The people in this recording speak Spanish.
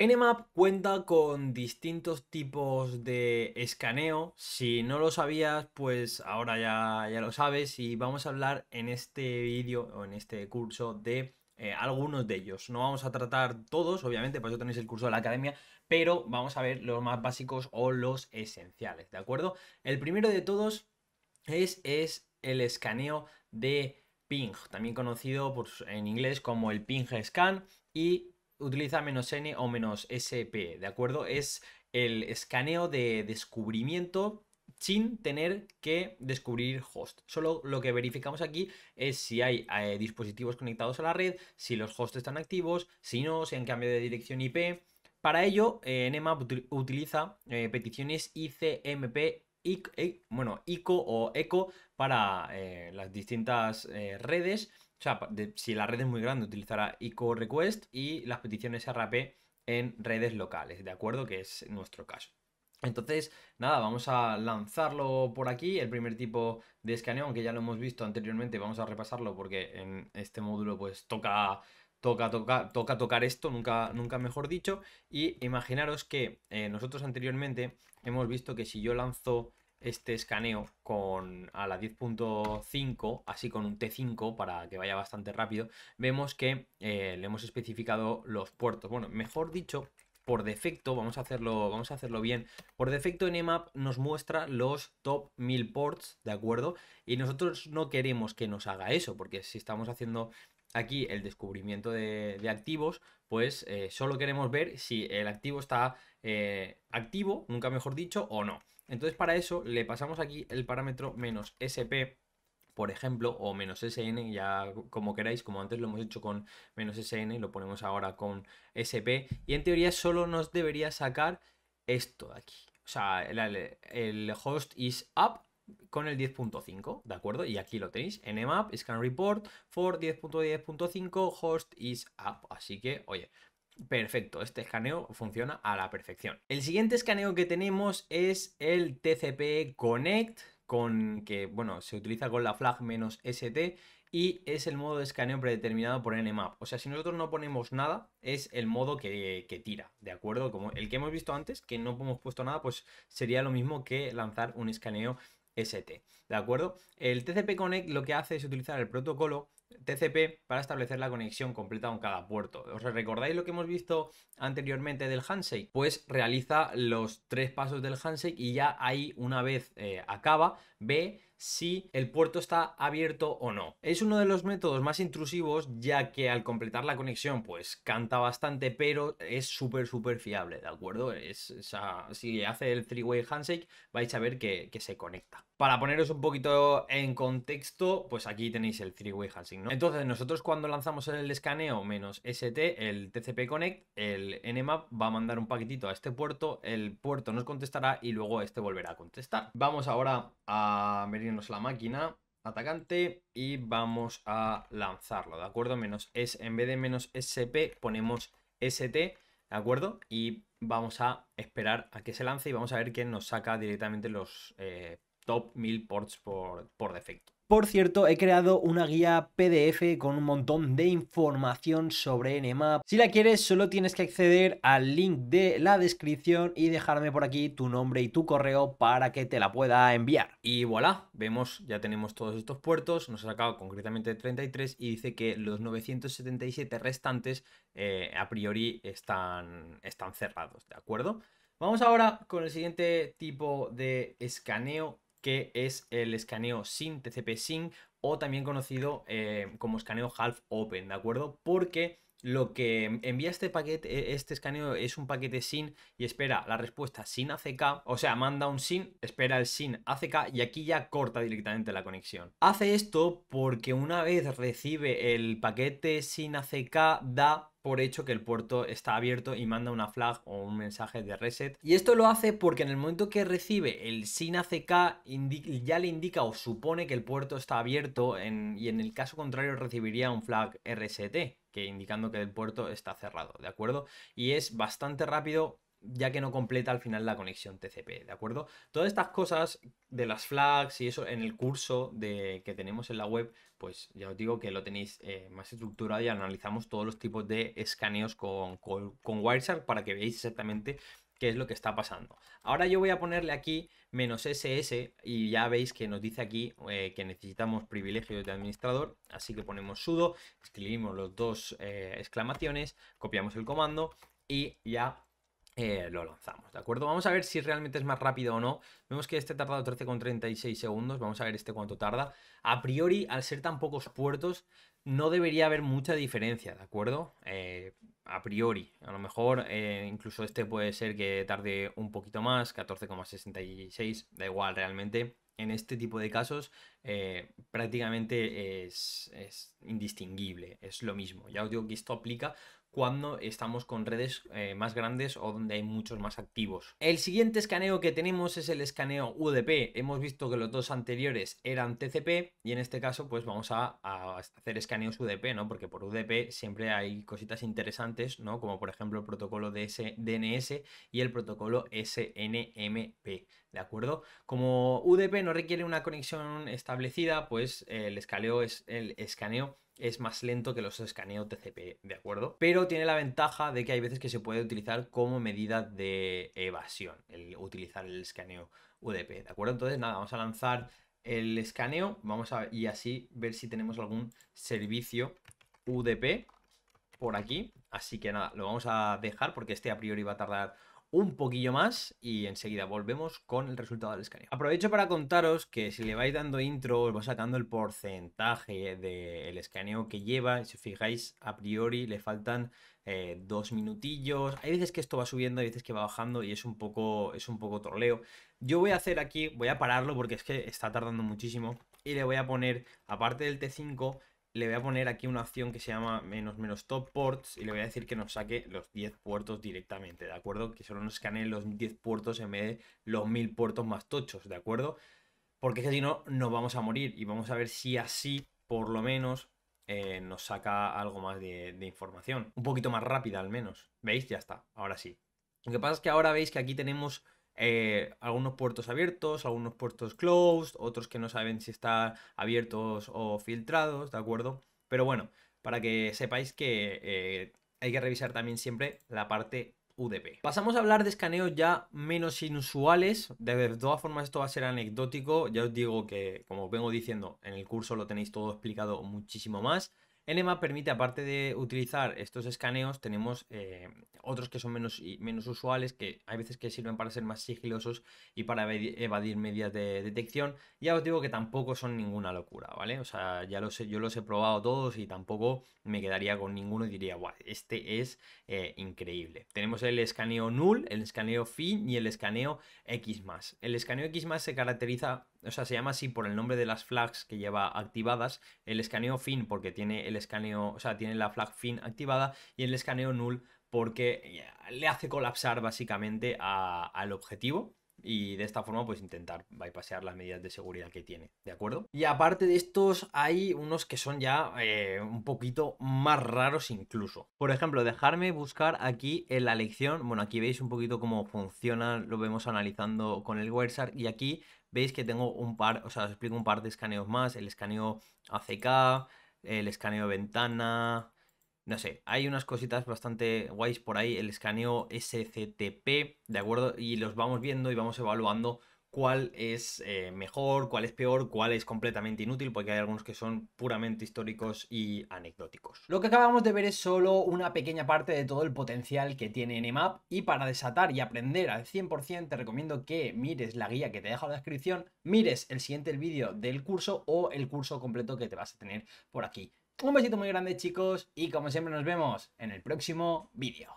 Nmap cuenta con distintos tipos de escaneo. Si no lo sabías, pues ahora ya, ya lo sabes y vamos a hablar en este vídeo o en este curso de eh, algunos de ellos. No vamos a tratar todos, obviamente, por eso tenéis el curso de la academia, pero vamos a ver los más básicos o los esenciales, ¿de acuerdo? El primero de todos es, es el escaneo de ping, también conocido pues, en inglés como el ping scan y utiliza menos "-n", o menos "-sp", ¿de acuerdo? Es el escaneo de descubrimiento sin tener que descubrir host. Solo lo que verificamos aquí es si hay eh, dispositivos conectados a la red, si los hosts están activos, si no, si han cambiado de dirección IP. Para ello, eh, Nmap utiliza eh, peticiones ICMP, bueno, ICO o ECO e para las distintas redes o sea, si la red es muy grande, utilizará ICO request y las peticiones RAP en redes locales, ¿de acuerdo? Que es nuestro caso. Entonces, nada, vamos a lanzarlo por aquí. El primer tipo de escaneo, aunque ya lo hemos visto anteriormente, vamos a repasarlo porque en este módulo pues toca toca, toca, toca tocar esto, nunca, nunca mejor dicho. Y imaginaros que eh, nosotros anteriormente hemos visto que si yo lanzo este escaneo con a la 10.5, así con un T5 para que vaya bastante rápido, vemos que eh, le hemos especificado los puertos. Bueno, mejor dicho, por defecto, vamos a hacerlo, vamos a hacerlo bien. Por defecto en EMAP nos muestra los top 1000 ports, ¿de acuerdo? Y nosotros no queremos que nos haga eso, porque si estamos haciendo aquí el descubrimiento de, activos, pues eh, solo queremos ver si el activo está eh, activo, nunca mejor dicho, o no. Entonces para eso le pasamos aquí el parámetro menos sp, por ejemplo, o menos sn, ya como queráis, como antes lo hemos hecho con menos sn, lo ponemos ahora con sp, y en teoría solo nos debería sacar esto de aquí. O sea, el, el host is up con el 10.5, ¿de acuerdo? Y aquí lo tenéis, nmap, scan report, for 10.10.5, host is up. Así que, oye, Perfecto, este escaneo funciona a la perfección. El siguiente escaneo que tenemos es el TCP Connect, con que, bueno, se utiliza con la flag menos ST y es el modo de escaneo predeterminado por Nmap. O sea, si nosotros no ponemos nada, es el modo que, que, tira, ¿de acuerdo? Como el que hemos visto antes, que no hemos puesto nada, pues sería lo mismo que lanzar un escaneo ¿De acuerdo? El TCP Connect lo que hace es utilizar el protocolo TCP para establecer la conexión completa con cada puerto. ¿Os recordáis lo que hemos visto anteriormente del handshake? Pues realiza los tres pasos del handshake y ya ahí una vez eh, acaba ve si el puerto está abierto o no. Es uno de los métodos más intrusivos ya que al completar la conexión pues canta bastante pero es súper súper fiable, ¿de acuerdo? Es, si hace el three-way handshake vais a ver que se conecta. Para poneros un poquito en contexto, pues aquí tenéis el three-way Entonces, nosotros cuando lanzamos el escaneo menos ST, el TCP Connect, el Nmap va a mandar un paquetito a este puerto, el puerto nos contestará y luego este volverá a contestar. Vamos ahora a venirnos la máquina atacante y vamos a lanzarlo, ¿de acuerdo? Menos es, en vez de menos SP ponemos ST, ¿de acuerdo? Y vamos a esperar a que se lance y vamos a ver quién nos saca directamente los... Eh, top 1000 ports por, por defecto. Por cierto, he creado una guía PDF con un montón de información sobre Nmap. Si la quieres, solo tienes que acceder al link de la descripción y dejarme por aquí tu nombre y tu correo para que te la pueda enviar. Y voilà, vemos, ya tenemos todos estos puertos, nos ha sacado concretamente 33 y dice que los 977 restantes eh, a priori están, están cerrados, ¿de acuerdo? Vamos ahora con el siguiente tipo de escaneo que es el escaneo sin TCP SYN, o también conocido eh, como escaneo half open, ¿de acuerdo? Porque lo que envía este paquete, e, este escaneo es un paquete SIN y espera la respuesta SIN ACK, o sea, manda un SIN, espera el SIN ACK y aquí ya corta directamente la conexión. Hace esto porque una vez recibe el paquete SIN ACK da por hecho que el puerto está abierto y manda una flag o un mensaje de reset. Y esto lo hace porque en el momento que recibe el SIN ACK ya le indica o supone que el puerto está abierto y en el caso contrario recibiría un flag RST, que indicando que el puerto está cerrado, ¿de acuerdo? Y es bastante rápido ya que no completa al final la conexión TCP, ¿de acuerdo? Todas estas cosas de las flags y eso en el curso de, que tenemos en la web, pues ya os digo que lo tenéis eh, más estructurado y analizamos todos los tipos de escaneos con, Wireshark para que veáis exactamente qué es lo que está pasando. Ahora yo voy a ponerle aquí menos SS y ya veis que nos dice aquí eh, que necesitamos privilegios de administrador, así que ponemos sudo, escribimos los dos eh, exclamaciones, copiamos el comando y ya eh, lo lanzamos, ¿de acuerdo? Vamos a ver si realmente es más rápido o no. Vemos que este ha tardado 13,36 segundos, vamos a ver este cuánto tarda. A priori, al ser tan pocos puertos, no debería haber mucha diferencia, ¿de acuerdo? Eh, a priori, a lo mejor eh, incluso este puede ser que tarde un poquito más, 14,66, da igual realmente. En este tipo de casos prácticamente es, es indistinguible, es lo mismo. Ya os digo que esto aplica cuando estamos con redes eh, más grandes o donde hay muchos más activos. El siguiente escaneo que tenemos es el escaneo UDP. Hemos visto que los dos anteriores eran TCP y en este caso pues vamos a, hacer escaneos UDP, ¿no? Porque por UDP siempre hay cositas interesantes, ¿no? Como por ejemplo el protocolo de DNS y el protocolo SNMP, ¿de acuerdo? Como UDP no requiere una conexión establecida, pues el escaneo es el escaneo es más lento que los escaneos TCP, ¿de acuerdo? Pero tiene la ventaja de que hay veces que se puede utilizar como medida de evasión, el utilizar el escaneo UDP, ¿de acuerdo? Entonces, nada, vamos a lanzar el escaneo vamos a, y así ver si tenemos algún servicio UDP por aquí. Así que nada, lo vamos a dejar porque este a priori va a tardar un poquillo más y enseguida volvemos con el resultado del escaneo. Aprovecho para contaros que si le vais dando intro os va sacando el porcentaje del escaneo que lleva. Si os fijáis, a priori le faltan eh, dos minutillos. Hay veces que esto va subiendo, hay veces que va bajando y es un poco, es un poco troleo. Yo voy a hacer aquí, voy a pararlo porque es que está tardando muchísimo y le voy a poner, aparte del T5, le voy a poner aquí una opción que se llama menos menos top ports y le voy a decir que nos saque los 10 puertos directamente, ¿de acuerdo? Que solo nos escaneen los 10 puertos en vez de los 1000 puertos más tochos, ¿de acuerdo? Porque es que si no, nos vamos a morir y vamos a ver si así, por lo menos, eh, nos saca algo más de información. Un poquito más rápida al menos. ¿Veis? Ya está, ahora sí. Lo que pasa es que ahora veis que aquí tenemos eh, algunos puertos abiertos, algunos puertos closed, otros que no saben si están abiertos o filtrados, ¿de acuerdo? Pero bueno, para que sepáis que eh, hay que revisar también siempre la parte UDP. Pasamos a hablar de escaneos ya menos inusuales. De todas formas, esto va a ser anecdótico. Ya os digo que, como os vengo diciendo, en el curso lo tenéis todo explicado muchísimo más. Enema permite, aparte de utilizar estos escaneos, tenemos eh, otros que son menos, menos usuales, que hay veces que sirven para ser más sigilosos y para evadir medidas de detección. Ya os digo que tampoco son ninguna locura, ¿vale? O sea, ya los, yo los he probado todos y tampoco me quedaría con ninguno y diría, guau, este es eh, increíble. Tenemos el escaneo null, el escaneo fin y el escaneo X+. El escaneo X+, se caracteriza o sea, se llama así por el nombre de las flags que lleva activadas, el escaneo fin porque tiene el escaneo, o sea, tiene la flag fin activada y el escaneo null porque eh, le hace colapsar básicamente al objetivo, y de esta forma pues intentar bypassear las medidas de seguridad que tiene, ¿de acuerdo? Y aparte de estos hay unos que son ya eh, un poquito más raros incluso. Por ejemplo, dejarme buscar aquí en la lección, bueno aquí veis un poquito cómo funciona, lo vemos analizando con el Wireshark y aquí veis que tengo un par, o sea, os explico un par de escaneos más, el escaneo ACK, el escaneo ventana, no sé, hay unas cositas bastante guays por ahí, el escaneo SCTP, ¿de acuerdo? Y los vamos viendo y vamos evaluando cuál es eh, mejor, cuál es peor, cuál es completamente inútil, porque hay algunos que son puramente históricos y anecdóticos. Lo que acabamos de ver es solo una pequeña parte de todo el potencial que tiene Nmap y para desatar y aprender al 100% te recomiendo que mires la guía que te dejo en la descripción, mires el siguiente vídeo del curso o el curso completo que te vas a tener por aquí. Un besito muy grande chicos y como siempre nos vemos en el próximo vídeo.